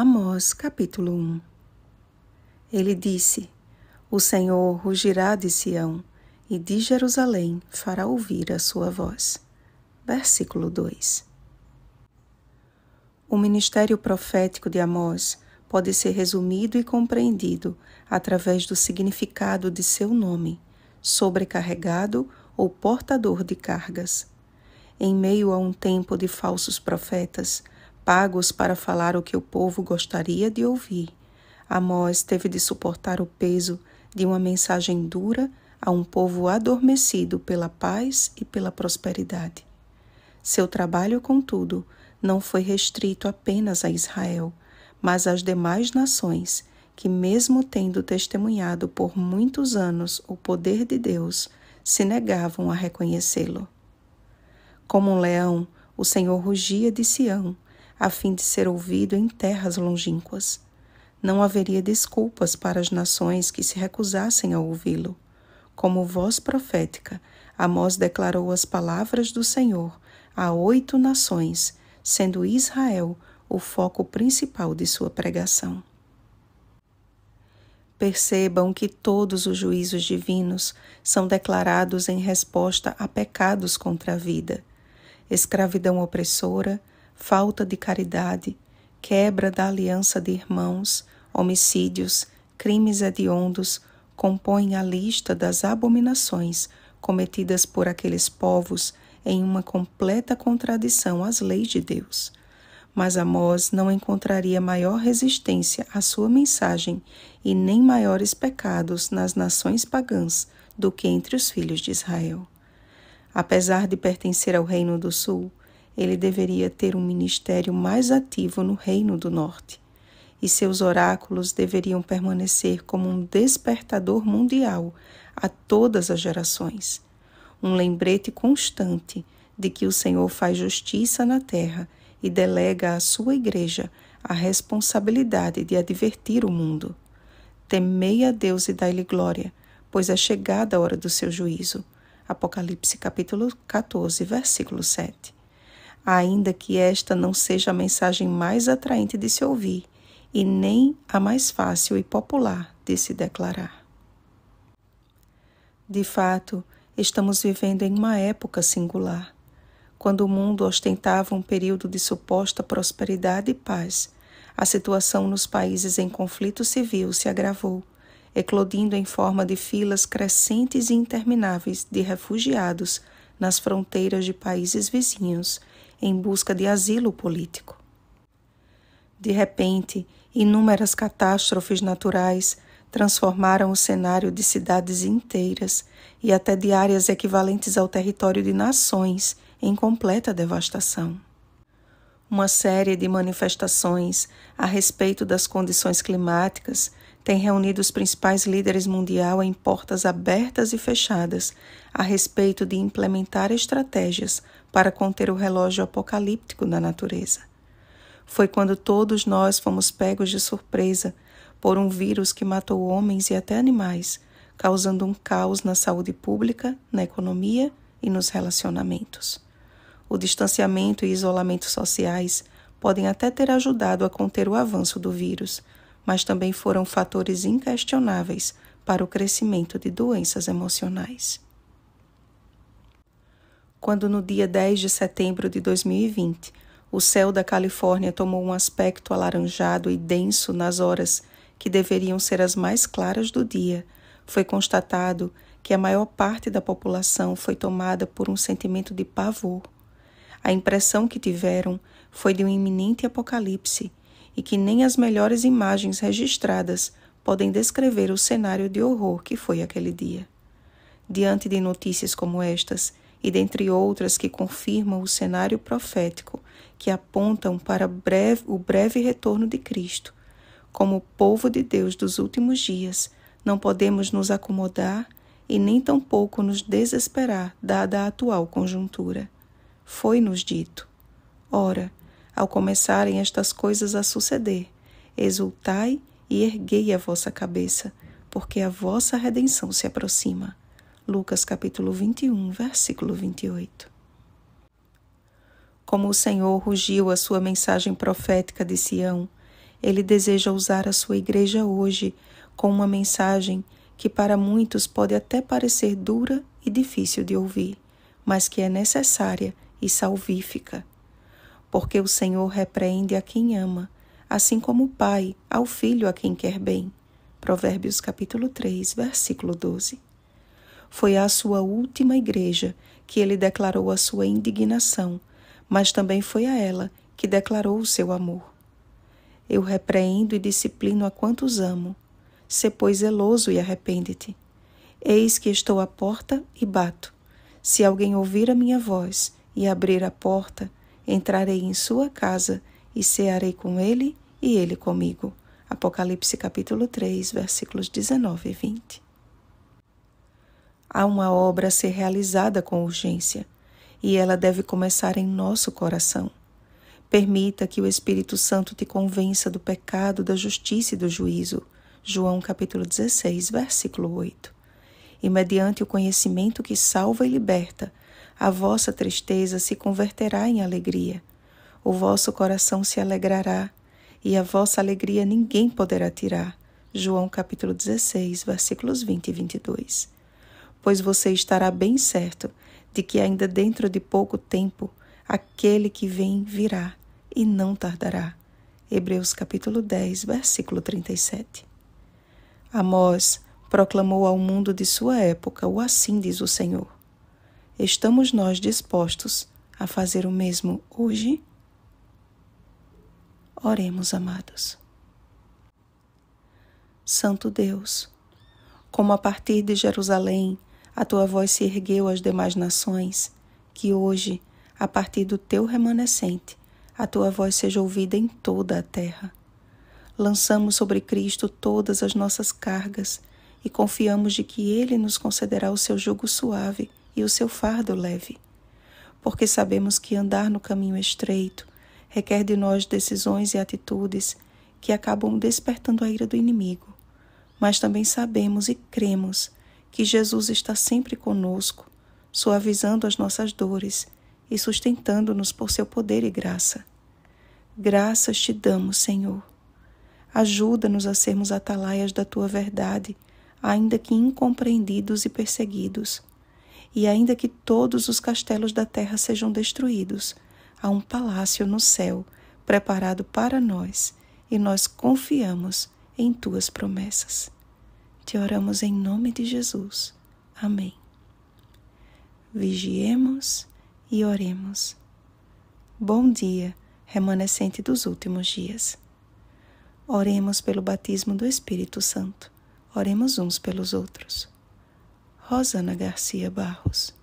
Amós capítulo 1 Ele disse: O Senhor rugirá de Sião, e de Jerusalém fará ouvir a sua voz. Versículo 2 O ministério profético de Amós pode ser resumido e compreendido através do significado de seu nome, sobrecarregado ou portador de cargas. Em meio a um tempo de falsos profetas, pagos para falar o que o povo gostaria de ouvir. Amós teve de suportar o peso de uma mensagem dura a um povo adormecido pela paz e pela prosperidade. Seu trabalho, contudo, não foi restrito apenas a Israel, mas às demais nações, que, mesmo tendo testemunhado por muitos anos o poder de Deus, se negavam a reconhecê-lo. Como um leão, o Senhor rugia de Sião, a fim de ser ouvido em terras longínquas. Não haveria desculpas para as nações que se recusassem a ouvi-lo. Como voz profética, Amós declarou as palavras do Senhor a oito nações, sendo Israel o foco principal de sua pregação. Percebam que todos os juízos divinos são declarados em resposta a pecados contra a vida, escravidão opressora, falta de caridade, quebra da aliança de irmãos, homicídios, crimes hediondos compõem a lista das abominações cometidas por aqueles povos em uma completa contradição às leis de Deus. Mas Amós não encontraria maior resistência à sua mensagem e nem maiores pecados nas nações pagãs do que entre os filhos de Israel. Apesar de pertencer ao Reino do Sul, ele deveria ter um ministério mais ativo no Reino do Norte, e seus oráculos deveriam permanecer como um despertador mundial a todas as gerações, um lembrete constante de que o Senhor faz justiça na terra e delega à sua igreja a responsabilidade de advertir o mundo. Temei a Deus e dai-lhe glória, pois é chegada a hora do seu juízo. Apocalipse capítulo 14, versículo 7 ainda que esta não seja a mensagem mais atraente de se ouvir e nem a mais fácil e popular de se declarar. De fato, estamos vivendo em uma época singular, quando o mundo ostentava um período de suposta prosperidade e paz. A situação nos países em conflito civil se agravou, eclodindo em forma de filas crescentes e intermináveis de refugiados nas fronteiras de países vizinhos em busca de asilo político. De repente, inúmeras catástrofes naturais transformaram o cenário de cidades inteiras e até de áreas equivalentes ao território de nações em completa devastação. Uma série de manifestações a respeito das condições climáticas tem reunido os principais líderes mundial em portas abertas e fechadas a respeito de implementar estratégias para conter o relógio apocalíptico da natureza. Foi quando todos nós fomos pegos de surpresa por um vírus que matou homens e até animais, causando um caos na saúde pública, na economia e nos relacionamentos. O distanciamento e isolamento sociais podem até ter ajudado a conter o avanço do vírus, mas também foram fatores inquestionáveis para o crescimento de doenças emocionais quando no dia 10 de setembro de 2020, o céu da Califórnia tomou um aspecto alaranjado e denso nas horas que deveriam ser as mais claras do dia, foi constatado que a maior parte da população foi tomada por um sentimento de pavor. A impressão que tiveram foi de um iminente apocalipse e que nem as melhores imagens registradas podem descrever o cenário de horror que foi aquele dia. Diante de notícias como estas, e dentre outras que confirmam o cenário profético, que apontam para breve, o breve retorno de Cristo. Como povo de Deus dos últimos dias, não podemos nos acomodar e nem tampouco nos desesperar, dada a atual conjuntura. Foi-nos dito: Ora, ao começarem estas coisas a suceder, exultai e erguei a vossa cabeça, porque a vossa redenção se aproxima. Lucas capítulo 21, versículo 28. Como o Senhor rugiu a sua mensagem profética de Sião, ele deseja usar a sua igreja hoje com uma mensagem que para muitos pode até parecer dura e difícil de ouvir, mas que é necessária e salvífica. Porque o Senhor repreende a quem ama, assim como o Pai ao filho a quem quer bem. Provérbios capítulo 3, versículo 12. Foi à sua última igreja que ele declarou a sua indignação, mas também foi a ela que declarou o seu amor. Eu repreendo e disciplino a quantos amo. Sê, pois, zeloso e arrepende-te. Eis que estou à porta e bato. Se alguém ouvir a minha voz e abrir a porta, entrarei em sua casa e cearei com ele e ele comigo. Apocalipse capítulo 3, versículos 19 e 20. Há uma obra a ser realizada com urgência e ela deve começar em nosso coração. Permita que o Espírito Santo te convença do pecado, da justiça e do juízo. João capítulo 16, versículo 8. E mediante o conhecimento que salva e liberta, a vossa tristeza se converterá em alegria. O vosso coração se alegrará e a vossa alegria ninguém poderá tirar. João capítulo 16, versículos 20 e 22 pois você estará bem certo de que ainda dentro de pouco tempo aquele que vem virá e não tardará. Hebreus capítulo 10, versículo 37. Amós proclamou ao mundo de sua época o assim diz o Senhor. Estamos nós dispostos a fazer o mesmo hoje? Oremos, amados. Santo Deus, como a partir de Jerusalém a tua voz se ergueu às demais nações, que hoje, a partir do teu remanescente, a tua voz seja ouvida em toda a terra. Lançamos sobre Cristo todas as nossas cargas e confiamos de que Ele nos concederá o seu jugo suave e o seu fardo leve. Porque sabemos que andar no caminho estreito requer de nós decisões e atitudes que acabam despertando a ira do inimigo. Mas também sabemos e cremos que Jesus está sempre conosco, suavizando as nossas dores e sustentando-nos por seu poder e graça. Graças te damos, Senhor. Ajuda-nos a sermos atalaias da tua verdade, ainda que incompreendidos e perseguidos. E ainda que todos os castelos da terra sejam destruídos, há um palácio no céu preparado para nós, e nós confiamos em tuas promessas. Te oramos em nome de Jesus. Amém. Vigiemos e oremos. Bom dia, remanescente dos últimos dias. Oremos pelo batismo do Espírito Santo. Oremos uns pelos outros. Rosana Garcia Barros